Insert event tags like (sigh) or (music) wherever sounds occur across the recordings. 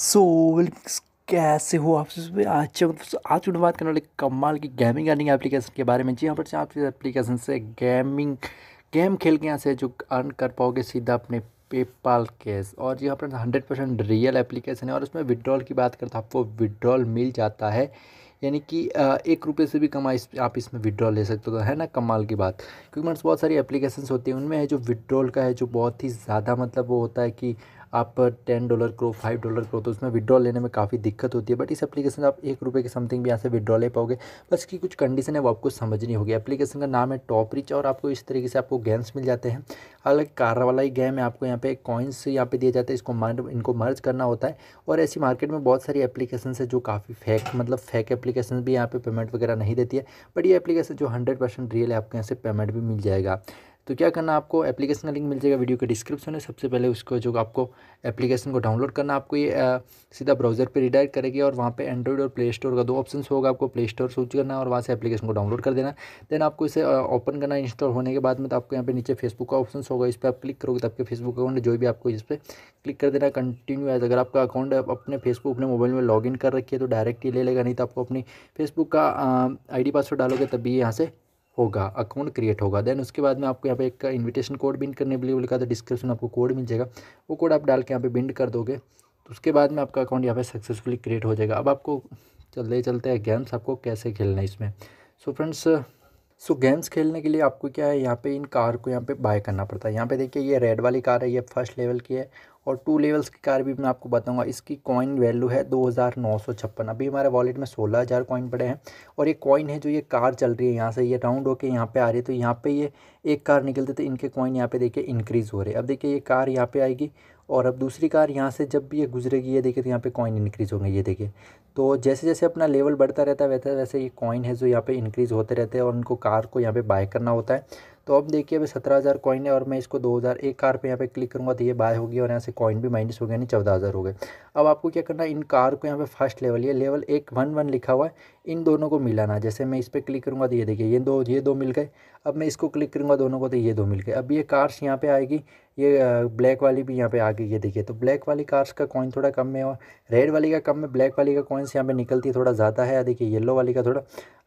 सो कैसे हो आप आज मतलब आज वीडियो बात करने वाले कमाल की गेमिंग अर्निंग एप्लीकेशन के बारे में जी यहाँ पर आप इस एप्लीकेशन से गेमिंग गेम खेल के यहाँ से जो अर्न कर पाओगे सीधा अपने पेपाल कैस और यहाँ पर हंड्रेड परसेंट रियल एप्लीकेशन है और उसमें विड्रॉल की बात करता आपको विड्रॉल मिल जाता है यानी कि एक रुपये से भी इस आप इसमें विड्रॉल ले सकते हो तो है ना कमाल की बात क्योंकि मेरे मतलब बहुत सारी एप्लीकेशंस होती हैं उनमें है जो विड्रॉल का है जो बहुत ही ज़्यादा मतलब वो होता है कि आप टेन डॉलर करो फाइव डॉलर करो तो उसमें विड्रॉल लेने में काफ़ी दिक्कत होती है बट इस एप्लीकेशन से आप एक रुपये के समथिंग भी यहाँ से विड्रॉ ले पाओगे बस की कुछ कंडीशन है वो आपको समझनी होगी एप्लीकेशन का नाम है टॉप रिच और आपको इस तरीके से आपको गेम्स मिल जाते हैं अलग कार वाला ही गेम है आपको यहाँ पे कॉइन्स यहाँ पे दिए जाते हैं इसको मार्ड इनको मर्ज करना होता है और ऐसी मार्केट में बहुत सारी एप्लीकेशन है जो काफ़ी फेक मतलब फेक एप्लीकेशन भी यहाँ पे पेमेंट वगैरह नहीं देती है बट ये एप्लीकेशन जो हंड्रेड परसेंट रियल है आपको यहाँ से पेमेंट भी मिल जाएगा तो क्या करना आपको एप्लीकेशन का लिंक मिल जाएगा वीडियो के डिस्क्रिप्शन में सबसे पहले उसको जो आपको एप्लीकेशन को डाउनलोड करना आपको ये आ, सीधा ब्राउजर पे रिडायरेक्ट करेगी और वहाँ पे एंड्रॉइड और प्ले स्टोर का दो ऑप्शन होगा आपको प्ले स्टोर सर्च करना और वहाँ से एप्लीकेशन को डाउनलोड कर देना देन आपको इसे ओपन करना इंस्टॉल होने के बाद में तो आपको यहाँ पे नीचे फेसबुक का ऑप्शन होगा इस पर आप क्लिक करोगे तो आपके फेसबुक अकाउंट जो भी आपको इस पर क्लिक कर देना कंटिन्यू है अगर आपका अकाउंट अपने फेसबुक अपने मोबाइल में लॉगिन कर रखी है तो डायरेक्ट ही ले लेगा नहीं तो आपको अपनी फेसबुक का आई पासवर्ड डालोगे तभी यहाँ से होगा अकाउंट क्रिएट होगा देन उसके बाद में आपको यहाँ पे एक इनविटेशन कोड बिंड करने के लिए लिखा था डिस्क्रिप्शन आपको कोड मिल जाएगा वो कोड आप डाल के यहाँ पे बिंड कर दोगे तो उसके बाद में आपका अकाउंट यहाँ पे सक्सेसफुली क्रिएट हो जाएगा अब आपको चलते चलते हैं गेम्स आपको कैसे खेलना है इसमें सो फ्रेंड्स सो गेम्स खेलने के लिए आपको क्या है यहाँ पे इन कार को यहाँ पे बाय करना पड़ता है यहाँ पे देखिए ये रेड वाली कार है ये फर्स्ट लेवल की है और टू लेवल्स की कार भी मैं आपको बताऊंगा इसकी कॉइन वैल्यू है दो हज़ार नौ सौ छप्पन अभी हमारे वॉलेट में सोलह हज़ार कॉइन पड़े हैं और ये कॉइन है जो ये कार चल रही है यहाँ से ये राउंड होकर यहाँ पे आ रही है तो यहाँ पे ये एक कार निकलते थे इनके कॉइन यहाँ पे देखिए इंक्रीज़ हो रहे अब देखिए ये कार यहाँ पे आएगी और अब दूसरी कार यहाँ से जब भी ये गुजरेगी ये देखिए तो यहाँ पे कॉइन इंक्रीज़ होंगे ये देखिए तो जैसे जैसे अपना लेवल बढ़ता रहता है वैसे वैसे ये कॉइन है जो यहाँ पे इंक्रीज़ होते रहते हैं और उनको कार को यहाँ पे बाय करना होता है तो अब देखिए अभी सत्रह हज़ार कॉइन है और मैं इसको दो हज़ार एक कार पे यहाँ पे क्लिक करूँगा तो ये बाय होगी और यहाँ से कॉइन भी माइनस हो गया यानी चौदह हज़ार हो गए अब आपको क्या करना है इन कार को यहाँ पे फर्स्ट लेवल ये लेवल एक वन वन लिखा हुआ है इन दोनों को मिलाना जैसे मैं इस पर क्लिक करूँगा तो ये देखिए ये दो ये दो मिल गए अब मैं इसको क्लिक करूँगा दोनों को तो ये दो मिल गए अब ये कार्स यहाँ पर आएगी ये ब्लैक वाली भी यहाँ पे आ गई है देखिए तो ब्लैक वाली कार्स का कॉइन थोड़ा कम में और रेड वाली का कम में ब्लैक वाली का कॉइन्स यहाँ पे निकलती है थोड़ा ज़्यादा है देखिए येलो वाली का थोड़ा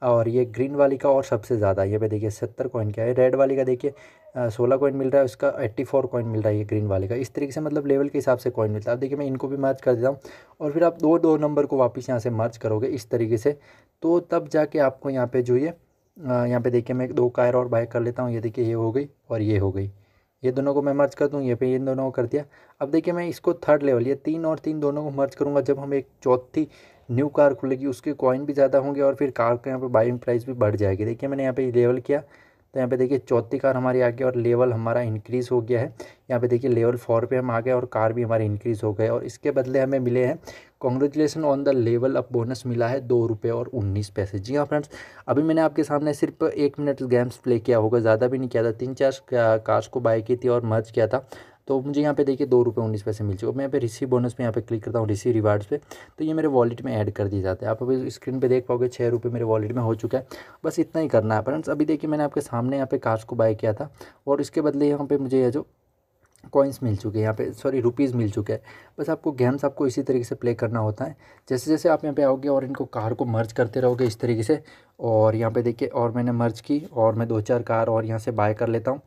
और ये ग्रीन वाली का और सबसे ज़्यादा ये पे देखिए सत्तर कॉइन क्या है रेड वाली का देखिए सोलह कॉइन मिल रहा है उसका एट्टी फोर कॉइन मिल रहा है ये ग्रीन वाले का इस तरीके से मतलब लेवल के हिसाब से कॉइन मिलता है अब देखिए मैं इनको भी मर्ज कर देता हूँ और फिर आप दो दो नंबर को वापस यहाँ से मर्ज करोगे इस तरीके से तो तब जाके आपको यहाँ पर जो ये यहाँ पे देखिए मैं दो कायर और बाइक कर लेता हूँ ये देखिए ये हो गई और ये हो गई ये दोनों को मैं मर्ज कर दूँ ये पे इन दोनों को कर दिया अब देखिए मैं इसको थर्ड लेवल ये तीन और तीन दोनों को मर्ज करूँगा जब हम एक चौथी न्यू कार खुलेगी उसके कॉइन भी ज़्यादा होंगे और फिर कार का यहाँ पर बाइंग प्राइस भी बढ़ जाएगी देखिए मैंने यहाँ पे लेवल किया तो यहाँ पे देखिए चौथी कार हमारी आ गई और लेवल हमारा इंक्रीज़ हो गया है यहाँ पे देखिए लेवल फोर पे हम आ गए और कार भी हमारी इंक्रीज़ हो गए और इसके बदले हमें मिले हैं congratulation on the level up bonus मिला है दो रुपये और उन्नीस पैसे जी हाँ फ्रेंड्स अभी मैंने आपके सामने सिर्फ एक मिनट गेम्स प्ले किया होगा ज़्यादा भी नहीं किया था तीन चार कार्स को बाय की थी और मर्ज किया था तो मुझे यहाँ पे देखिए दो रुपये उन्नीस पैसे मिल चुके मैं यहाँ पे रिसीव बोनस पे यहाँ पे क्लिक करता हूँ रिसीव रिवार्ड्स पे तो ये मेरे वॉलेट में ऐड कर दिए जाते हैं आप अभी स्क्रीन पे देख पाओगे छः रुपये मेरे वॉलेट में हो चुका है बस इतना ही करना है फ्रेंड्स अभी देखिए मैंने आपके सामने यहाँ पे कार्स को बाय किया था और इसके बदले यहाँ पर मुझे यह जो कॉइन्स मिल चुके हैं यहाँ पे सॉरी रुपीज़ मिल चुके हैं बस आपको गेम्स आपको इसी तरीके से प्ले करना होता है जैसे जैसे आप यहाँ पे आओगे और इनको कार को मर्ज करते रहोगे इस तरीके से और यहाँ पे देखिए और मैंने मर्ज की और मैं दो चार कार और यहाँ से बाय कर लेता हूँ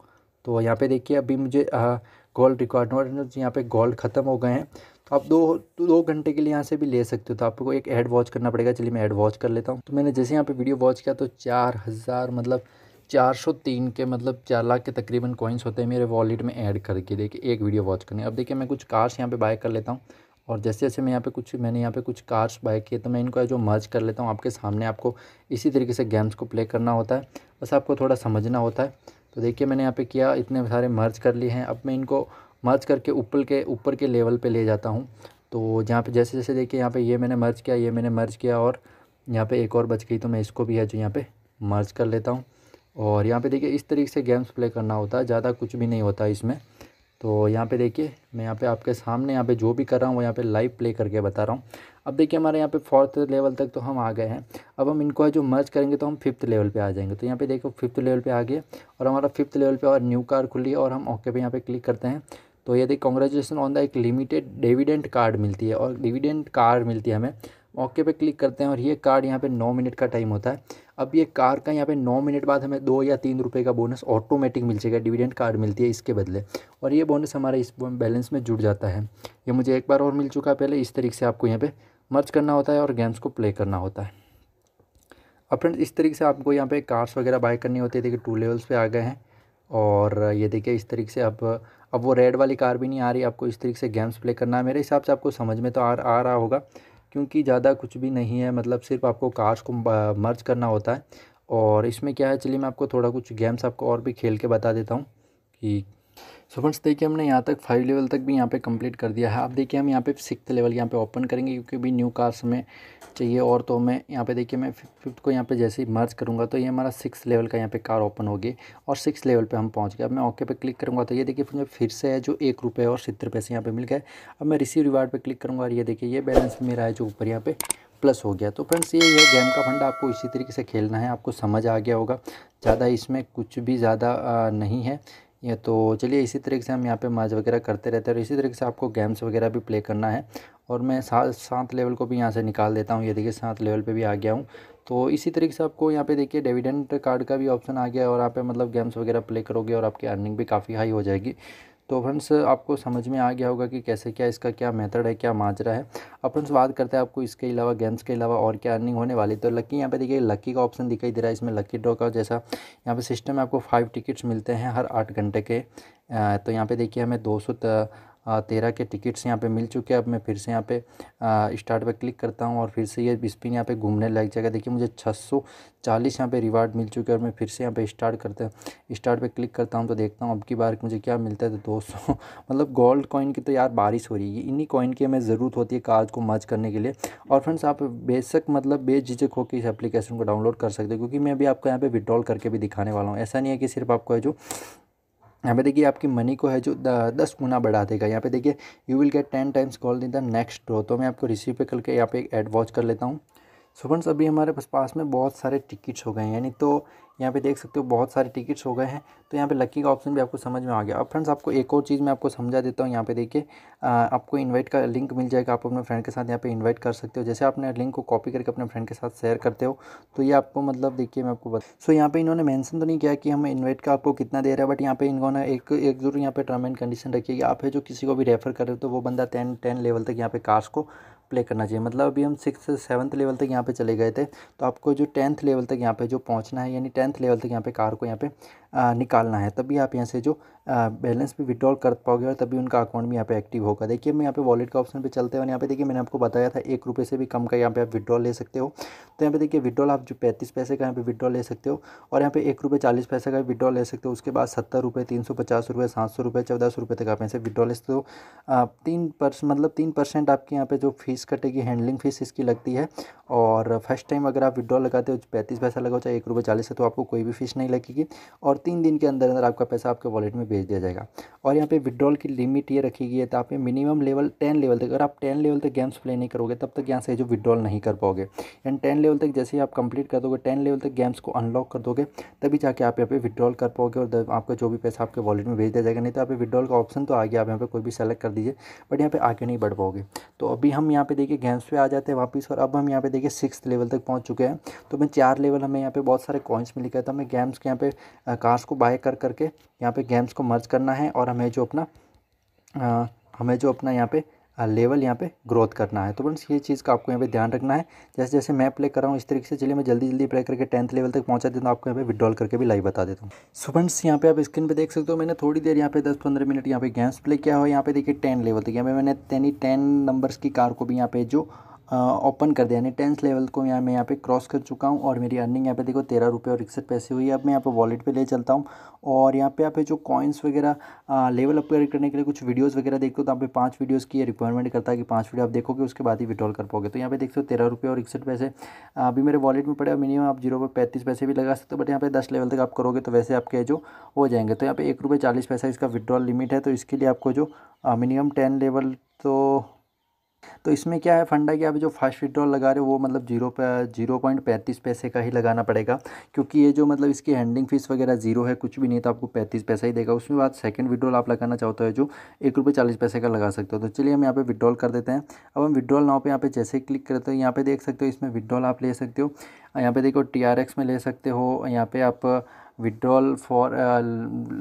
तो यहाँ पे देखिए अभी मुझे आ, गोल्ड रिकॉर्ड नोट तो यहाँ पे गोल्ड ख़त्म हो गए हैं तो आप दो दो घंटे के लिए यहाँ से भी ले सकते हो तो आपको एक ऐड वॉच करना पड़ेगा चलिए मैं ऐड वॉच कर लेता हूँ तो मैंने जैसे यहाँ पे वीडियो वॉच किया तो चार हज़ार मतलब चार सौ तीन के मतलब चार लाख के तकरीबन कॉइन्स होते हैं मेरे वॉलेट में ऐड करके देखिए एक वीडियो वॉच करनी अब देखिए मैं कुछ कार्स यहाँ पे बाय कर लेता हूँ और जैसे जैसे मैं यहाँ पे कुछ मैंने यहाँ पे कुछ कार्ड्स बाय किए तो मैं इनको जो मर्ज कर लेता हूँ आपके सामने आपको इसी तरीके से गेम्स को प्ले करना होता है बस आपको थोड़ा समझना होता है तो देखिए मैंने यहाँ पे किया इतने सारे मर्ज कर लिए हैं अब मैं इनको मर्ज करके ऊपर के ऊपर के लेवल पे ले जाता हूँ तो जहाँ पे जैसे जैसे देखिए यहाँ पे ये मैंने मर्ज किया ये मैंने मर्ज किया और यहाँ पे एक और बच गई तो मैं इसको भी है जो यहाँ पे मर्ज कर लेता हूँ और यहाँ पे देखिए इस तरीके से गेम्स प्ले करना होता है ज़्यादा कुछ भी नहीं होता इसमें तो यहाँ पे देखिए मैं यहाँ पे आपके सामने यहाँ पे जो भी कर रहा हूँ वो यहाँ पे लाइव प्ले करके बता रहा हूँ अब देखिए हमारे यहाँ पे फोर्थ लेवल तक तो हम आ गए हैं अब हम इनको जो मर्ज करेंगे तो हम फिफ्थ लेवल पे आ जाएंगे तो यहाँ पे देखो फिफ्थ लेवल पे आ गए और हमारा फिफ्थ लेवल पे और न्यू कार खुली और हम ओके पे यहाँ पे क्लिक करते हैं तो यदि कॉन्ग्रेचुलेसन ऑन द एक लिमिटेड डिविडेंट कार्ड मिलती है और डिविडेंट कार्ड मिलती है हमें ओके पे क्लिक करते हैं और ये कार्ड यहाँ पे नौ मिनट का टाइम होता है अब ये कार का यहाँ पे नौ मिनट बाद हमें दो या तीन रुपये का बोनस ऑटोमेटिक मिल जाएगा डिविडेंड कार्ड मिलती है इसके बदले और ये बोनस हमारा इस बैलेंस में जुड़ जाता है ये मुझे एक बार और मिल चुका है पहले इस तरीके से आपको यहाँ पर मर्ज करना होता है और गेम्स को प्ले करना होता है अब फ्रेंड्स इस तरीके से आपको यहाँ पर कार्स वगैरह बाय करनी होती है देखिए टू लेवल्स पर आ गए हैं और ये देखिए इस तरीके से अब अब वो रेड वाली कार भी नहीं आ रही आपको इस तरीके से गेम्स प्ले करना है मेरे हिसाब से आपको समझ में तो आ आ रहा होगा क्योंकि ज़्यादा कुछ भी नहीं है मतलब सिर्फ आपको कार्ड्स को मर्ज करना होता है और इसमें क्या है चलिए मैं आपको थोड़ा कुछ गेम्स आपको और भी खेल के बता देता हूँ कि सो फ्रेंड्स देखिए हमने यहाँ तक फाइव लेवल तक भी यहाँ पे कंप्लीट कर दिया है आप देखिए हम यहाँ पे सिक्स लेवल यहाँ पे ओपन करेंगे क्योंकि अभी न्यू कार्स हमें चाहिए और तो हमें यहाँ पे देखिए मैं फिफ्थ को यहाँ पे जैसे ही मर्ज करूँगा तो ये हमारा सिक्स लेवल का यहाँ पे कार ओपन होगी और सिक्स लेवल पर हम पहुँच गए अब मैं ओके पे क्लिक करूँगा तो ये देखिए मुझे फिर से है जो एक रुपये और सत्तर पैसे यहाँ पर मिल गए अब मैं रिसीव रिवार्ड पर क्लिक करूँगा और ये देखिए ये बैलेंस मेरा है जो ऊपर यहाँ पे प्लस हो गया तो फ्रेंड्स ये ये गेम का फंडा आपको इसी तरीके से खेलना है आपको समझ आ गया होगा ज़्यादा इसमें कुछ भी ज़्यादा नहीं है ये तो चलिए इसी तरीके से हम यहाँ पे मैच वगैरह करते रहते हैं और इसी तरीके से आपको गेम्स वगैरह भी प्ले करना है और मैं सात सात लेवल को भी यहाँ से निकाल देता हूँ ये देखिए सात लेवल पे भी आ गया हूँ तो इसी तरीके से आपको यहाँ पे देखिए डेविडेंट कार्ड का भी ऑप्शन आ गया और और आप मतलब गेम्स वगैरह प्ले करोगे और आपकी अर्निंग भी काफ़ी हाई हो जाएगी तो फ्रेंड्स आपको समझ में आ गया होगा कि कैसे क्या इसका क्या मेथड है क्या माजरा है अब फ्रेंड्स बात करते हैं आपको इसके अलावा गेम्स के अलावा और क्या अर्निंग होने वाली तो लक्की यहाँ पे देखिए लक्की का ऑप्शन दिखाई दे रहा है इसमें लक्की ड्रॉ का जैसा यहाँ पे सिस्टम में आपको फाइव टिकट्स मिलते हैं हर आठ घंटे के तो यहाँ पे देखिए हमें दो सौ तेरह के टिकट्स यहाँ पे मिल चुके हैं अब मैं फिर से यहाँ पे स्टार्ट पे क्लिक करता हूँ और फिर से ये स्पिन यहाँ पे घूमने लायक जगह देखिए मुझे छः सौ चालीस यहाँ पर रिवार्ड मिल चुके हैं और मैं फिर से यहाँ पे स्टार्ट करता स्टार्ट पे क्लिक करता हूँ तो देखता हूँ अब की बार मुझे क्या मिलता है तो दो सौ (laughs) मतलब गोल्ड कॉइन की तो यार बारिश हो रही है इन्हीं कॉइन की हमें ज़रूरत होती है कार्ड को मर्ज करने के लिए और फ्रेंड्स आप बेशक मतलब बेझिझक होकर इस एप्लीकेशन को डाउनलोड कर सकते हो क्योंकि मैं अभी आपको यहाँ पे विड्रॉल करके भी दिखाने वाला हूँ ऐसा नहीं है कि सिर्फ आपको जो यहाँ पे देखिए आपकी मनी को है जो दस गुना बढ़ा देगा यहाँ पे देखिए you will get ten times call in the next draw तो मैं आपको रिसीव पे करके यहाँ पे एक एड वॉच कर लेता हूँ सो फ्रेंड्स अभी हमारे पास पास में बहुत सारे टिकट्स हो गए हैं यानी तो यहाँ पे देख सकते हो बहुत सारे टिकट्स हो गए हैं तो यहाँ पे लकी का ऑप्शन भी आपको समझ में आ गया अब फ्रेंड्स आपको एक और चीज़ मैं आपको समझा देता हूँ यहाँ पे देखिए आपको इनवाइट का लिंक मिल जाएगा आप अपने फ्रेंड के साथ यहाँ पे इनवाइट कर सकते हो जैसे आपने लिंक को कॉपी करके अपने फ्रेंड के साथ शेयर करते हो तो ये आपको मतलब देखिए मैं आपको बता सो so, यहाँ पर इन्होंने मैंसन तो नहीं किया कि हम इन्वाइट का आपको कितना दे रहा है बट यहाँ पर इन्होंने एक एक जरूर यहाँ पर टर्म एंड कंडीशन रखी है आप जो किसी को भी रेफर कर रहे हो तो वो बंदा टेन टेन लेवल तक यहाँ पे कार्स को प्ले करना चाहिए मतलब अभी हम सिक्स सेवन्थ लेवल तक यहाँ पे चले गए थे तो आपको जो टेंथ लेवल तक यहाँ पे जो पहुँचना है यानी टेंथ लेवल तक यहाँ पे कार को यहाँ पे निकालना है तभी आप यहाँ से जो बैलेंस भी विड्रॉल कर पाओगे और तभी उनका अकाउंट भी यहाँ पे एक्टिव होगा देखिए मैं यहाँ पे वॉलेट का ऑप्शन पे चलते हैं और यहाँ पे देखिए मैंने आपको बताया था एक रुपये से भी कम का यहाँ पे आप विड्रॉल ले सकते हो तो यहाँ पे देखिए विड्रॉल आप जो पैंतीस पैसे का यहाँ पे विड्रॉल ले सकते हो और यहाँ पे एक रुपये चालीस पैसे का विड्रॉल ले सकते हो उसके बाद सत्तर रुपये तीन सौ पचास रुपये सात सौ रुपये चौदह सौ रुपये तक आप यहाँ से विड्रॉल ले सकते हो तीन परस मतलब तीन परसेंट आपके यहाँ पर जो फीस कटेगी हैंडलिंग फीस इसकी लगती है और फर्स्ट टाइम अगर आप विड्रॉल लगाते हो पैंतीस पैसा लगाओ चाहे एक रुपये चालीस है तो आपको कोई भी फीस नहीं लगेगी और तीन दिन के अंदर अंदर आपका पैसा आपके वॉलेट में भेज दिया जाएगा और यहाँ पे विड्रॉल की लिमिट ये रखी गई है तो आप मिनिमम लेवल टेन लेवल तक अगर आप टेन लेवल तक गेम्स प्ले नहीं करोगे तब तक यहाँ से जो विड्रॉल नहीं कर पाओगे एंड टेन लेवल तक जैसे ही आप कंप्लीट कर दोगे टेन लेवल तक गेम्स को अनलॉक कर दोगे तभी जाके आप यहाँ पे विड्रॉल कर पाओगे और आपका जो भी पैसा आपके वॉलेट में भेज दिया जाएगा नहीं तो आप विड्रॉल का ऑप्शन तो आ गया आप यहाँ पर कोई भी सेलेक्ट कर दीजिए बट यहाँ पर आगे नहीं बढ़ पाओगे तो अभी हम यहाँ पे देखिए गेम्स पे आ जाते हैं वापस और अब हम यहाँ पे देखिए सिक्स लेवल तक पहुँच चुके हैं तो हमें चार लेवल हमें यहाँ पे बहुत सारे कॉइन्स मिल गए तो हमें गेम्स के यहाँ पे कार्स को बाय कर करके यहाँ पे गेम्स को मर्ज करना है और हमें जो अपना आ, हमें जो अपना यहाँ पे लेवल यहाँ पे ग्रोथ करना है तो फ्रेंड्स ये चीज़ का आपको यहाँ पे ध्यान रखना है जैसे जैसे मैं प्ले कर रहा हूँ इस तरीके से चलिए मैं जल्दी जल्दी प्ले करके टेंथ लेवल तक पहुँचा देता हूँ आपको यहाँ पे विड्रॉल करके भी लाइव बता देता हूँ सो फ्रेंड्स यहाँ पे आप स्क्रीन पे देख सकते हो मैंने थोड़ी देर यहाँ पे दस पंद्रह मिनट यहाँ पे गेम्स प्ले किया हो यहाँ पे देखिए टेन लेवल तक यहाँ पे मैंने यानी टेन नंबर्स की कार को भी यहाँ पे जो ओपन कर दिया यानी टेंथ लेवल को यहाँ मैं यहाँ पे क्रॉस कर चुका हूँ और मेरी अर्निंग यहाँ पे देखो तेरह रुपये और इकसठ पैसे हुई है अब मैं यहाँ पे वॉलेट पे ले चलता हूँ और यहाँ पे यहाँ पे जो कॉइन्स वगैरह लेवल अपग्रेड करने के लिए कुछ वीडियोस वगैरह देखते हो तो आप पाँच वीडियोस की रिक्वायरमेंट करता है कि पाँच वीडियो आप देखोगे उसके बाद ही विड्रॉल कर पाओगे तो यहाँ पे देखते हो तेरह रुपये और इकसठ पैसे अभी मेरे वॉलेट में पड़े मिनिमम आप जीरो पर पैंतीस पैसे भी लगा सकते हो बट यहाँ पे दस लेवल तक आप करोगे तो वैसे आपके जो हो जाएंगे तो यहाँ पे एक रुपये चालीस पैसा इसका विड्रॉल लिमिट है तो इसके लिए आपको जो मिनिमम टेन लेवल तो तो इसमें क्या है फंडा कि आप जो फास्ट विड्रॉल लगा रहे हो वो मतलब जीरो पे जीरो पॉइंट पैंतीस पैसे का ही लगाना पड़ेगा क्योंकि ये जो मतलब इसकी हैंडिंग फ़ीस वगैरह जीरो है कुछ भी नहीं तो आपको पैंतीस पैसा ही देगा उसमें बाद सेकंड विड्रॉल आप लगाना चाहते हो जो एक रुपये चालीस पैसे का लगा सकते हो तो चलिए हम यहाँ पर विड्रॉल कर देते हैं अब हम विड्रॉल नाव पर यहाँ पर जैसे क्लिक करते हो यहाँ पर देख सकते हो इसमें विड्रॉल आप ले सकते हो यहाँ पे देखो टी आर एक्स में ले सकते हो यहाँ पे आप विड्रॉल फॉर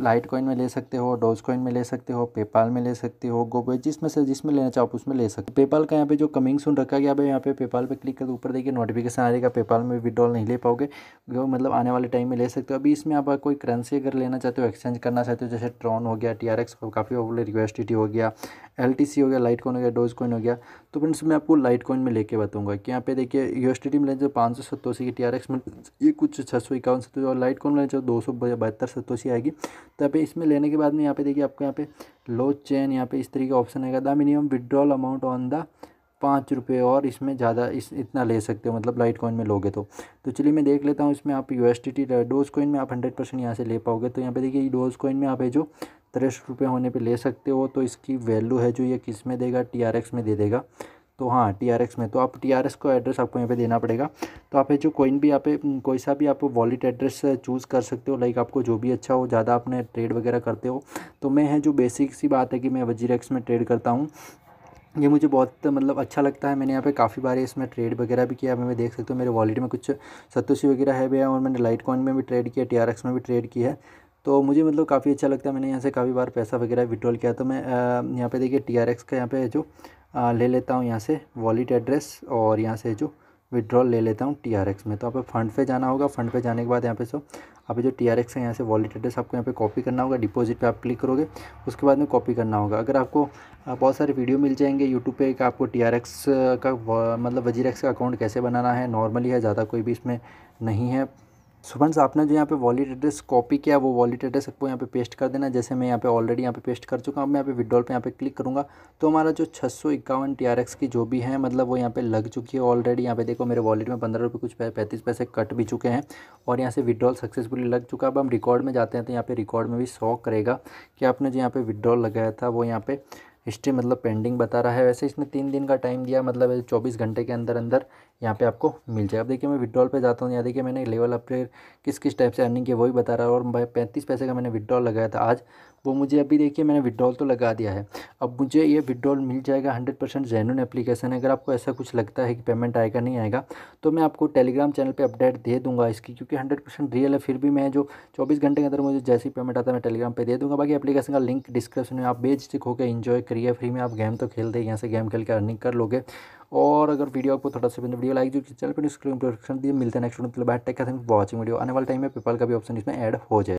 लाइट कॉइन में ले सकते हो डोज कॉइन में ले सकते हो पेपाल में ले सकते हो गोबे जिसमें से जिसमें लेना चाहो उसमें ले सकते हो पेपाल का यहाँ पे जो कमिंग सुन रखा गया है यहाँ पे पेपाल पे क्लिक करके ऊपर देखिए नोटिफिकेशन आ जाएगा पेपाल में विड्रॉल नहीं ले पाओगे जो मतलब आने वाले टाइम में ले सकते हो अभी इसमें आप कोई करेंसी अगर लेना चाहते हो एक्सचेंज करना चाहते हो जैसे ट्रॉन हो गया टी आर एक्स काफ़ी पॉपुलर रिक्वेस्टिटी हो गया एल टी सी हो गया लाइट कॉइन हो गया डोज कॉइन हो गया तो फ्रेंड्स मैं आपको लाइट कॉइन में लेके बताऊँगा कि यहाँ पे देखिए यू एस टी टी में जो तो पाँच सौ सत्तासी की टी में ये कुछ छः सौ इक्यावन सत्तासी और लाइट कौन लेना चाहो दो सौ बहत्तर सत्तासी आएगी तो यहाँ पे इसमें लेने के बाद में यहाँ पे देखिए आपको यहाँ पे लो चेन यहाँ पे इस तरीके का ऑप्शन आएगा the minimum withdrawal amount on the पाँच रुपये और इसमें ज़्यादा इस इतना ले सकते हो मतलब लाइट कॉइन में लोगे तो तो चलिए मैं देख लेता हूँ इसमें आप U S T T Doge coin में आप हंड्रेड परसेंट यहाँ से ले पाओगे तो यहाँ पे देखिए डोज कॉइन में आप है जो तिरसठ रुपये होने पे ले सकते हो तो इसकी वैल्यू है जो ये किस में देगा टी आर एक्स में दे देगा तो हाँ टी आर एक्स में तो आप टी आर एक्स को एड्रेस आपको यहाँ पे देना पड़ेगा तो आप जो कोइन भी आप कोई सा भी आप वॉलेट एड्रेस चूज़ कर सकते हो लाइक आपको जो भी अच्छा हो ज़्यादा आपने ट्रेड वगैरह करते हो तो मैं है जो बेसिक सी बात है कि मैं वजीरेक्स में ट्रेड करता हूँ ये मुझे बहुत मतलब अच्छा लगता है मैंने यहाँ पे काफ़ी बार इसमें ट्रेड वगैरह भी किया मैं देख सकते हूँ मेरे वॉलेट में कुछ सतोशी वगैरह है भी है और मैंने लाइट कॉइन में भी ट्रेड किया टी में भी ट्रेड किया है तो मुझे मतलब काफ़ी अच्छा लगता है मैंने यहाँ से काफ़ी बार पैसा वगैरह विड्रॉल किया तो मैं यहाँ पे देखिए टी का यहाँ पे जो आ, ले लेता हूँ यहाँ से वॉलेट एड्रेस और यहाँ से जो विड्रॉल ले लेता हूँ टी में तो आप फंड पे जाना होगा फंड पे जाने के बाद यहाँ पे सो आप जो टी आर एक्स है यहाँ से वॉलेट एड्रेस आपको यहाँ पे कॉपी करना होगा डिपॉजिट पे आप क्लिक करोगे उसके बाद में कॉपी करना होगा अगर आपको बहुत सारे वीडियो मिल जाएंगे यूट्यूब पे कि आपको टी आर एक्स का मतलब वजीर एक्स का अकाउंट कैसे बनाना है नॉर्मली है ज़्यादा कोई भी इसमें नहीं है फ्रेंड्स आपने जो यहाँ पे वॉलेट एड्रेस कॉपी किया वो वॉलेट एड्रेस आपको यहाँ पे पेस्ट कर देना जैसे मैं यहाँ पे ऑलरेडी यहाँ पे पेस्ट कर चुका हूँ मैं यहाँ पे विड्रॉल पे यहाँ पे क्लिक करूँगा तो हमारा जो छः सौ इक्यावन टी आर एक्स की जो भी है मतलब वो यहाँ पे लग चुकी है ऑलरेडी यहाँ पे देखो मेरे वॉलेट में पंद्रह रुपये कुछ पैंतीस पैसे कट भी चुके हैं और यहाँ से विड्रॉल सक्सेसफुली लग चुका अब हम रिकॉर्ड में जाते हैं तो यहाँ पर रिकॉर्ड में भी शो करेगा कि आपने जो यहाँ पर विड्रॉल लगाया था वो यहाँ पर हिस्ट्री मतलब पेंडिंग बता रहा है वैसे इसने तीन दिन का टाइम दिया मतलब चौबीस घंटे के अंदर अंदर यहाँ पे आपको मिल जाएगा अब देखिए मैं विड्रॉल पे जाता हूँ यहाँ देखिए मैंने लेवल अपग्रेड किस किस टाइप से अर्निंग की वही बता रहा है और पैंतीस पैसे का मैंने विड्रॉल लगाया था आज वो मुझे अभी देखिए मैंने विड्रॉल तो लगा दिया है अब मुझे ये विड्रॉल मिल जाएगा हंड्रेड परसेंट जेनुन एप्लीकेशन है अगर आपको ऐसा कुछ लगता है कि पेमेंट आएगा नहीं आएगा तो मैं आपको टेलीग्राम चैनल पर अपडेट दे दूँगा इसकी क्योंकि हंड्रेड रियल है फिर भी मैं जो चौबीस घंटे के अंदर मुझे जैसी पेमेंट आता है मैं टेलीग्राम पर दे दूँगा बाकी अपलीकेशन का लिंक डिस्क्रिप्शन में आप बेच होकर इन्जॉय करिए फ्री में आप गेम तो खेलते हैं यहाँ से गेम खेल के अर्निंग कर लोगे और अगर वीडियो आपको थोड़ा सा वीडियो लाइक जो चैनल पर इसको दिए मिलते हैं नेक्स्ट बैठ टेक वॉचिंग वीडियो आने वाले टाइम में पेपल का भी ऑप्शन इसमें ऐड हो जाए